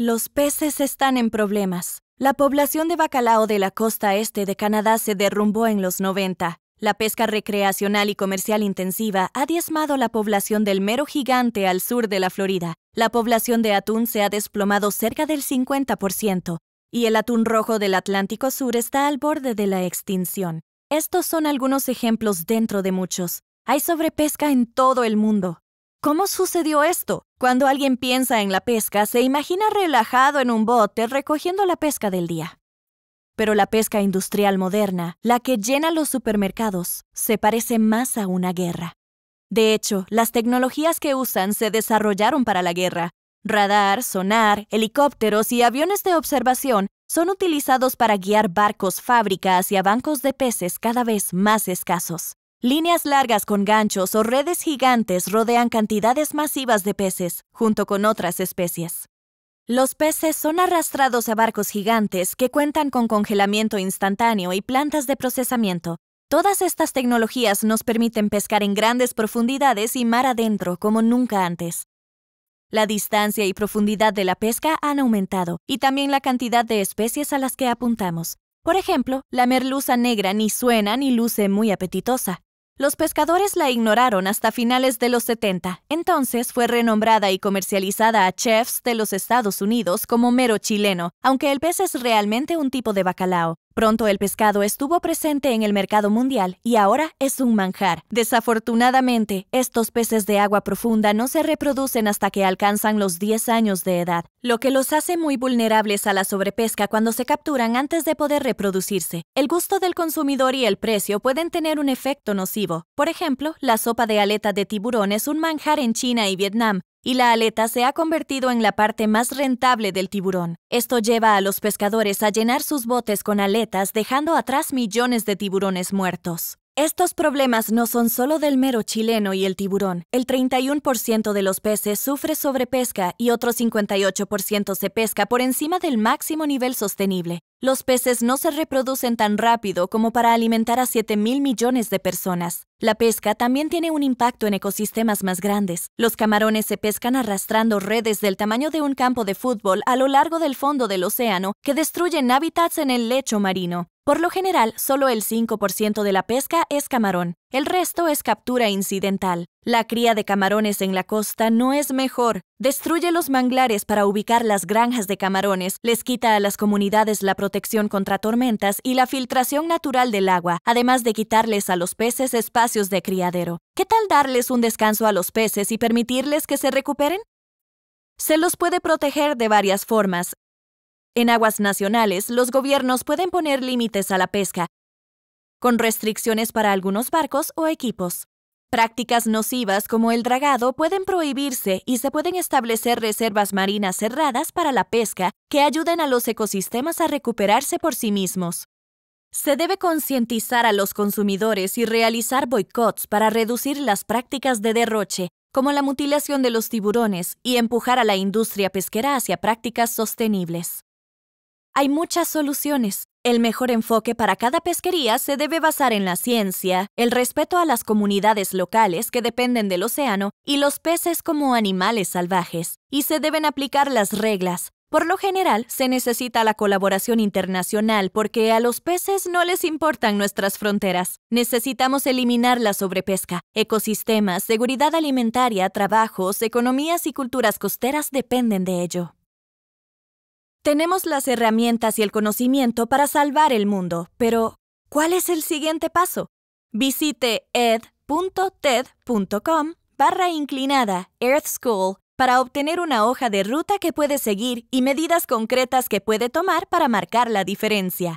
Los peces están en problemas. La población de bacalao de la costa este de Canadá se derrumbó en los 90. La pesca recreacional y comercial intensiva ha diezmado la población del mero gigante al sur de la Florida. La población de atún se ha desplomado cerca del 50% y el atún rojo del Atlántico Sur está al borde de la extinción. Estos son algunos ejemplos dentro de muchos. Hay sobrepesca en todo el mundo. ¿Cómo sucedió esto? Cuando alguien piensa en la pesca, se imagina relajado en un bote recogiendo la pesca del día. Pero la pesca industrial moderna, la que llena los supermercados, se parece más a una guerra. De hecho, las tecnologías que usan se desarrollaron para la guerra. Radar, sonar, helicópteros y aviones de observación son utilizados para guiar barcos fábrica hacia bancos de peces cada vez más escasos. Líneas largas con ganchos o redes gigantes rodean cantidades masivas de peces, junto con otras especies. Los peces son arrastrados a barcos gigantes que cuentan con congelamiento instantáneo y plantas de procesamiento. Todas estas tecnologías nos permiten pescar en grandes profundidades y mar adentro como nunca antes. La distancia y profundidad de la pesca han aumentado, y también la cantidad de especies a las que apuntamos. Por ejemplo, la merluza negra ni suena ni luce muy apetitosa, los pescadores la ignoraron hasta finales de los 70, entonces fue renombrada y comercializada a chefs de los Estados Unidos como mero chileno, aunque el pez es realmente un tipo de bacalao. Pronto el pescado estuvo presente en el mercado mundial y ahora es un manjar. Desafortunadamente, estos peces de agua profunda no se reproducen hasta que alcanzan los 10 años de edad, lo que los hace muy vulnerables a la sobrepesca cuando se capturan antes de poder reproducirse. El gusto del consumidor y el precio pueden tener un efecto nocivo. Por ejemplo, la sopa de aleta de tiburón es un manjar en China y Vietnam, y la aleta se ha convertido en la parte más rentable del tiburón. Esto lleva a los pescadores a llenar sus botes con aletas dejando atrás millones de tiburones muertos. Estos problemas no son solo del mero chileno y el tiburón. El 31% de los peces sufre sobrepesca y otro 58% se pesca por encima del máximo nivel sostenible. Los peces no se reproducen tan rápido como para alimentar a 7 mil millones de personas. La pesca también tiene un impacto en ecosistemas más grandes. Los camarones se pescan arrastrando redes del tamaño de un campo de fútbol a lo largo del fondo del océano que destruyen hábitats en el lecho marino. Por lo general, solo el 5% de la pesca es camarón, el resto es captura incidental. La cría de camarones en la costa no es mejor. Destruye los manglares para ubicar las granjas de camarones, les quita a las comunidades la protección contra tormentas y la filtración natural del agua, además de quitarles a los peces espacios de criadero. ¿Qué tal darles un descanso a los peces y permitirles que se recuperen? Se los puede proteger de varias formas. En aguas nacionales, los gobiernos pueden poner límites a la pesca, con restricciones para algunos barcos o equipos. Prácticas nocivas como el dragado pueden prohibirse y se pueden establecer reservas marinas cerradas para la pesca que ayuden a los ecosistemas a recuperarse por sí mismos. Se debe concientizar a los consumidores y realizar boicots para reducir las prácticas de derroche, como la mutilación de los tiburones, y empujar a la industria pesquera hacia prácticas sostenibles. Hay muchas soluciones, el mejor enfoque para cada pesquería se debe basar en la ciencia, el respeto a las comunidades locales que dependen del océano y los peces como animales salvajes, y se deben aplicar las reglas. Por lo general, se necesita la colaboración internacional porque a los peces no les importan nuestras fronteras. Necesitamos eliminar la sobrepesca. Ecosistemas, seguridad alimentaria, trabajos, economías y culturas costeras dependen de ello. Tenemos las herramientas y el conocimiento para salvar el mundo, pero ¿cuál es el siguiente paso? Visite ed.ted.com barra inclinada Earth School para obtener una hoja de ruta que puede seguir y medidas concretas que puede tomar para marcar la diferencia.